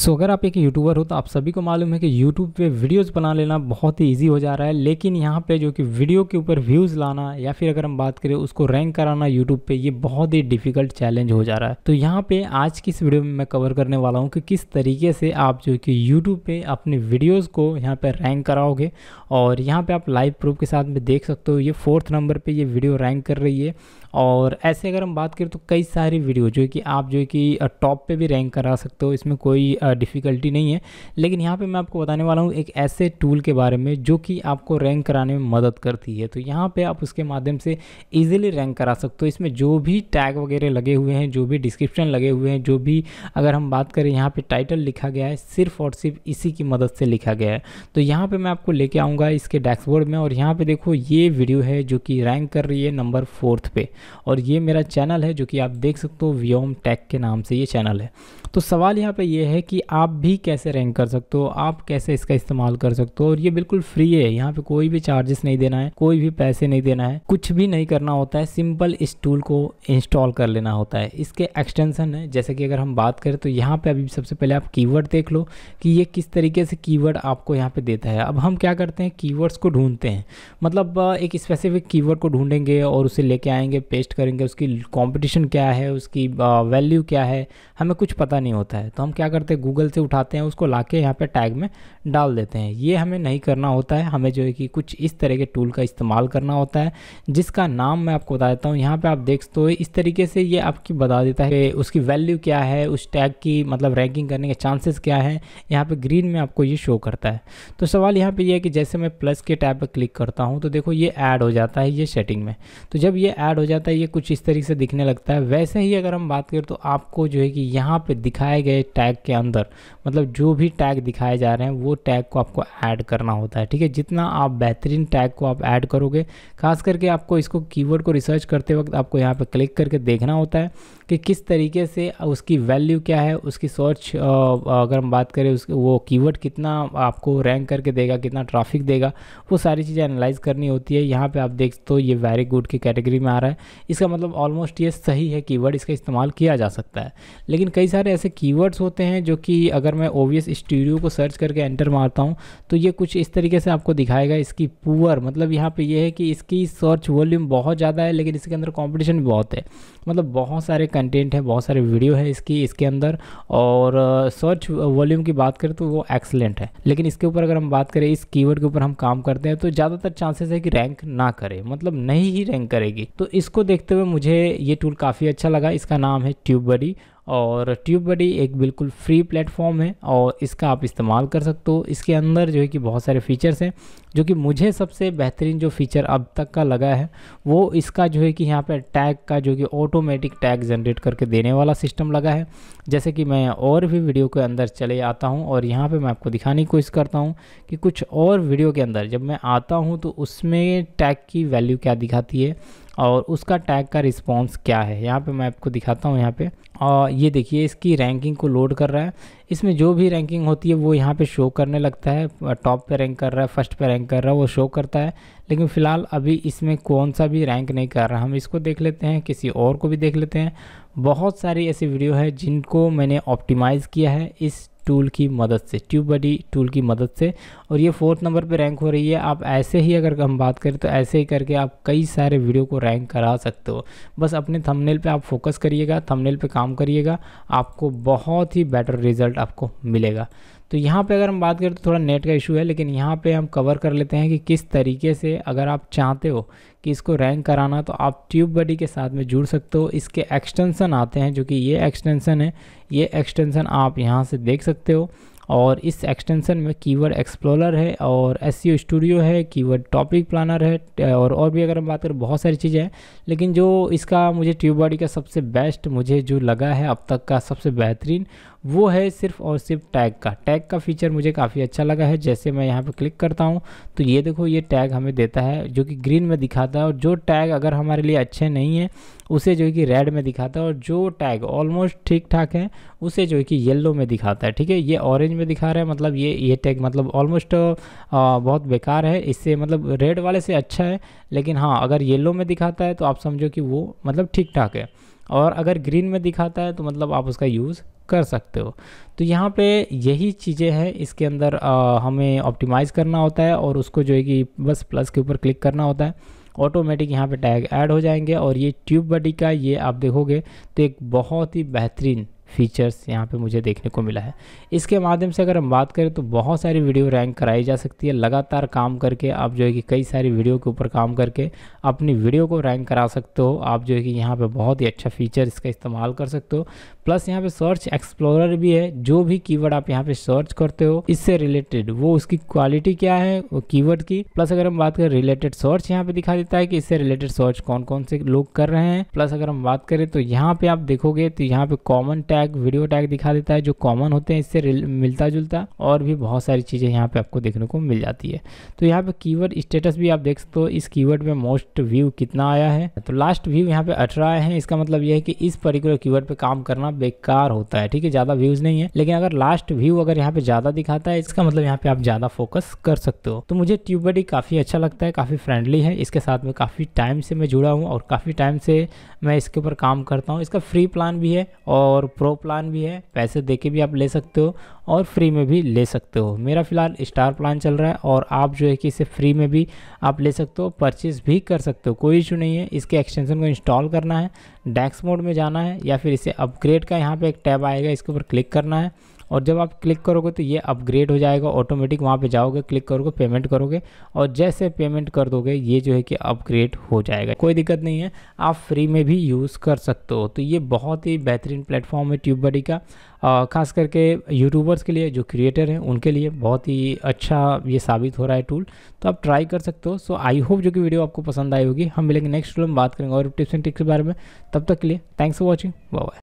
सो so, अगर आप एक यूट्यूबर हो तो आप सभी को मालूम है कि यूट्यूब पे वीडियोस बना लेना बहुत ही इजी हो जा रहा है लेकिन यहाँ पे जो कि वीडियो के ऊपर व्यूज़ लाना या फिर अगर हम बात करें उसको रैंक कराना यूट्यूब पे ये बहुत ही डिफिकल्ट चैलेंज हो जा रहा है तो यहाँ पे आज की इस वीडियो में मैं कवर करने वाला हूँ कि किस तरीके से आप जो कि यूट्यूब पर अपने वीडियोज़ को यहाँ पर रैंक कराओगे और यहाँ पर आप लाइव प्रूफ के साथ में देख सकते हो ये फोर्थ नंबर पर ये वीडियो रैंक कर रही है और ऐसे अगर हम बात करें तो कई सारी वीडियो जो कि आप जो कि टॉप पे भी रैंक करा सकते हो इसमें कोई डिफ़िकल्टी नहीं है लेकिन यहाँ पे मैं आपको बताने वाला हूँ एक ऐसे टूल के बारे में जो कि आपको रैंक कराने में मदद करती है तो यहाँ पर आप उसके माध्यम से ईजिली रैंक करा सकते हो इसमें जो भी टैग वगैरह लगे हुए हैं जो भी डिस्क्रिप्शन लगे हुए हैं जो भी अगर हम बात करें यहाँ पर टाइटल लिखा गया है सिर्फ और सिर्फ इसी की मदद से लिखा गया है तो यहाँ पर मैं आपको लेके आऊँगा इसके डैशबोर्ड में और यहाँ पर देखो ये वीडियो है जो कि रैंक कर रही है नंबर फोर्थ पे और ये मेरा चैनल है जो कि आप देख सकते हो व्योम टैक के नाम से ये चैनल है तो सवाल यहाँ पे ये है कि आप भी कैसे रैंक कर सकते हो आप कैसे इसका इस्तेमाल कर सकते हो और ये बिल्कुल फ्री है यहाँ पे कोई भी चार्जेस नहीं देना है कोई भी पैसे नहीं देना है कुछ भी नहीं करना होता है सिंपल इस टूल को इंस्टॉल कर लेना होता है इसके एक्सटेंसन है जैसे कि अगर हम बात करें तो यहाँ पे अभी सबसे पहले आप कीवर्ड देख लो कि ये किस तरीके से कीवर्ड आपको यहाँ पे देता है अब हम क्या करते हैं कीवर्ड्स को ढूंढते हैं मतलब एक स्पेसिफिक कीवर्ड को ढूंढेंगे और उसे लेके आएंगे पेस्ट करेंगे उसकी कॉम्पिटिशन क्या है उसकी वैल्यू क्या है हमें कुछ पता नहीं होता है तो हम क्या करते हैं गूगल से उठाते हैं उसको ला के यहाँ पर टैग में डाल देते हैं ये हमें नहीं करना होता है हमें जो है कि कुछ इस तरह के टूल का इस्तेमाल करना होता है जिसका नाम मैं आपको बता देता हूँ यहाँ पर आप देख तो इस तरीके से ये आपकी बता देता है कि उसकी वैल्यू क्या है उस टैग की मतलब रैंकिंग करने के चांसेस क्या है यहाँ पर ग्रीन में आपको ये शो करता है तो सवाल यहाँ पर यह है कि जैसे मैं प्लस के टैब पर क्लिक करता हूँ तो देखो ये ऐड हो जाता है ये सेटिंग में तो जब ये ऐड हो जाता है ये कुछ इस तरीके से दिखने लगता है वैसे ही अगर हम बात करें तो आपको जो है कि यहाँ पर दिखाए गए टैग के अंदर मतलब जो भी टैग दिखाए जा रहे हैं वो टैग को आपको ऐड करना होता है ठीक है जितना आप बेहतरीन टैग को आप ऐड करोगे खास करके आपको इसको कीवर्ड को रिसर्च करते वक्त आपको यहाँ पर क्लिक करके देखना होता है कि किस तरीके से उसकी वैल्यू क्या है उसकी सर्च अगर हम बात करें उस वो कीवर्ड कितना आपको रैंक करके देगा कितना ट्रैफिक देगा वो सारी चीज़ें एनालाइज करनी होती है यहाँ पे आप देख तो ये वेरी गुड की कैटेगरी में आ रहा है इसका मतलब ऑलमोस्ट ये सही है कीवर्ड इसका इस्तेमाल किया जा सकता है लेकिन कई सारे ऐसे कीवर्ड्स होते हैं जो कि अगर मैं ओवियस स्टूडियो को सर्च करके एंटर मारता हूँ तो ये कुछ इस तरीके से आपको दिखाएगा इसकी पुअर मतलब यहाँ पर यह है कि इसकी सर्च वॉल्यूम बहुत ज़्यादा है लेकिन इसके अंदर कॉम्पिटिशन बहुत है मतलब बहुत सारे कंटेंट है बहुत सारे वीडियो है इसकी इसके अंदर और सर्च वॉल्यूम की बात करें तो वो एक्सलेंट है लेकिन इसके ऊपर अगर हम बात करें इस कीवर्ड के ऊपर हम काम करते हैं तो ज़्यादातर चांसेस है कि रैंक ना करे मतलब नहीं ही रैंक करेगी तो इसको देखते हुए मुझे ये टूल काफ़ी अच्छा लगा इसका नाम है ट्यूबबरी और ट्यूब बडी एक बिल्कुल फ्री प्लेटफॉर्म है और इसका आप इस्तेमाल कर सकते हो इसके अंदर जो है कि बहुत सारे फीचर्स हैं जो कि मुझे सबसे बेहतरीन जो फीचर अब तक का लगा है वो इसका जो है कि यहाँ पर टैग का जो कि ऑटोमेटिक टैग जनरेट करके देने वाला सिस्टम लगा है जैसे कि मैं और भी वीडियो के अंदर चले आता हूँ और यहाँ पर मैं आपको दिखाने की कोशिश करता हूँ कि कुछ और वीडियो के अंदर जब मैं आता हूँ तो उसमें टैग की वैल्यू क्या दिखाती है और उसका टैग का रिस्पॉन्स क्या है यहाँ पर मैं आपको दिखाता हूँ यहाँ पर और ये देखिए इसकी रैंकिंग को लोड कर रहा है इसमें जो भी रैंकिंग होती है वो यहाँ पे शो करने लगता है टॉप पे रैंक कर रहा है फर्स्ट पे रैंक कर रहा है वो शो करता है लेकिन फ़िलहाल अभी इसमें कौन सा भी रैंक नहीं कर रहा हम इसको देख लेते हैं किसी और को भी देख लेते हैं बहुत सारी ऐसी वीडियो है जिनको मैंने ऑप्टिमाइज़ किया है इस टूल की मदद से ट्यूब बडी टूल की मदद से और ये फोर्थ नंबर पे रैंक हो रही है आप ऐसे ही अगर हम बात करें तो ऐसे ही करके आप कई सारे वीडियो को रैंक करा सकते हो बस अपने थंबनेल पे आप फोकस करिएगा थंबनेल पे काम करिएगा आपको बहुत ही बेटर रिजल्ट आपको मिलेगा तो यहाँ पे अगर हम बात करें तो थोड़ा नेट का इशू है लेकिन यहाँ पे हम कवर कर लेते हैं कि किस तरीके से अगर आप चाहते हो कि इसको रैंक कराना तो आप ट्यूब बडी के साथ में जुड़ सकते हो इसके एक्सटेंसन आते हैं जो कि ये एक्सटेंसन है ये एक्सटेंसन आप यहाँ से देख सकते हो और इस एक्सटेंशन में कीवर्ड एक्सप्लोरर है और एस स्टूडियो e है कीवर्ड टॉपिक प्लानर है और और भी अगर हम बात करें बहुत सारी चीज़ें हैं लेकिन जो इसका मुझे ट्यूब बॉडी का सबसे बेस्ट मुझे जो लगा है अब तक का सबसे बेहतरीन वो है सिर्फ और सिर्फ टैग का टैग का फीचर मुझे काफ़ी अच्छा लगा है जैसे मैं यहाँ पर क्लिक करता हूँ तो ये देखो ये टैग हमें देता है जो कि ग्रीन में दिखाता है और जो टैग अगर हमारे लिए अच्छे नहीं है उसे जो है कि रेड में दिखाता है और जो टैग ऑलमोस्ट ठीक ठाक है उसे जो है कि येल्लो में दिखाता है ठीक है ये ऑरेंज में दिखा रहा है मतलब ये ये टैग मतलब ऑलमोस्ट बहुत बेकार है इससे मतलब रेड वाले से अच्छा है लेकिन हाँ अगर येल्लो में दिखाता है तो आप समझो कि वो मतलब ठीक ठाक है और अगर ग्रीन में दिखाता है तो मतलब आप उसका यूज़ कर सकते हो तो यहाँ पे यही चीज़ें हैं इसके अंदर आ, हमें ऑप्टिमाइज़ करना होता है और उसको जो है कि बस प्लस के ऊपर क्लिक करना होता है ऑटोमेटिक यहाँ पे टैग ऐड हो जाएंगे और ये ट्यूब बडी का ये आप देखोगे तो एक बहुत ही बेहतरीन फीचर्स यहाँ पे मुझे देखने को मिला है इसके माध्यम से अगर हम बात करें तो बहुत सारी वीडियो रैंक कराई जा सकती है लगातार काम करके आप जो है कि कई सारी वीडियो के ऊपर काम करके अपनी वीडियो को रैंक करा सकते हो आप जो है कि यहाँ पर बहुत ही अच्छा फीचर इसका इस्तेमाल कर सकते हो प्लस यहाँ पे सर्च एक्सप्लोरर भी है जो भी कीवर्ड आप यहाँ पे सर्च करते हो इससे रिलेटेड वो उसकी क्वालिटी क्या है वो कीवर्ड की प्लस अगर हम बात करें रिलेटेड सर्च यहाँ पे दिखा देता है कि इससे रिलेटेड सर्च कौन कौन से लोग कर रहे हैं प्लस अगर हम बात करें तो यहाँ पे आप देखोगे तो यहाँ पे common tag tag video tag दिखा देता है जो कॉमन होते हैं इससे मिलता जुलता और भी बहुत सारी चीज़ें यहाँ पे आपको देखने को मिल जाती है तो यहाँ पे कीवर्ड स्टेटस भी आप देख सकते हो इस कीवर्ड में मोस्ट व्यू कितना आया है तो लास्ट व्यू यहाँ पे अठारह आए हैं इसका मतलब यह है कि इस पर्टिकुलर कीवर्ड पर काम करना बेकार होता है ठीक है ज़्यादा व्यूज़ नहीं है लेकिन अगर लास्ट व्यू अगर यहाँ पे ज़्यादा दिखाता है इसका मतलब यहाँ पे आप ज़्यादा फोकस कर सकते हो तो मुझे ट्यूबबडी काफ़ी अच्छा लगता है काफ़ी फ्रेंडली है इसके साथ में काफ़ी टाइम से मैं जुड़ा हूँ और काफ़ी टाइम से मैं इसके ऊपर काम करता हूँ इसका फ्री प्लान भी है और प्रो प्रो प्लान भी है पैसे दे के भी आप ले सकते हो और फ्री में भी ले सकते हो मेरा फिलहाल स्टार प्लान चल रहा है और आप जो है कि इसे फ्री में भी आप ले सकते हो परचेज भी कर सकते हो कोई इशू नहीं है इसके एक्सटेंशन को इंस्टॉल करना है डैक्स मोड में जाना है या फिर इसे अपग्रेड का यहाँ पर एक टैब आएगा इसके ऊपर क्लिक करना है और जब आप क्लिक करोगे तो ये अपग्रेड हो जाएगा ऑटोमेटिक वहाँ पे जाओगे क्लिक करोगे पेमेंट करोगे और जैसे पेमेंट कर दोगे ये जो है कि अपग्रेड हो जाएगा कोई दिक्कत नहीं है आप फ्री में भी यूज़ कर सकते हो तो ये बहुत ही बेहतरीन प्लेटफॉर्म है बडी का खास करके यूट्यूबर्स के लिए जो क्रिएटर हैं उनके लिए बहुत ही अच्छा ये साबित हो रहा है टूल तो आप ट्राई कर सकते हो सो आई होप जो कि वीडियो आपको पसंद आई होगी हम मिलेंगे नेक्स्ट टूल में बात करेंगे और टिप्स एंड ट्रिक्स के बारे में तब तक के लिए थैंक्स फॉर वॉचिंग बाय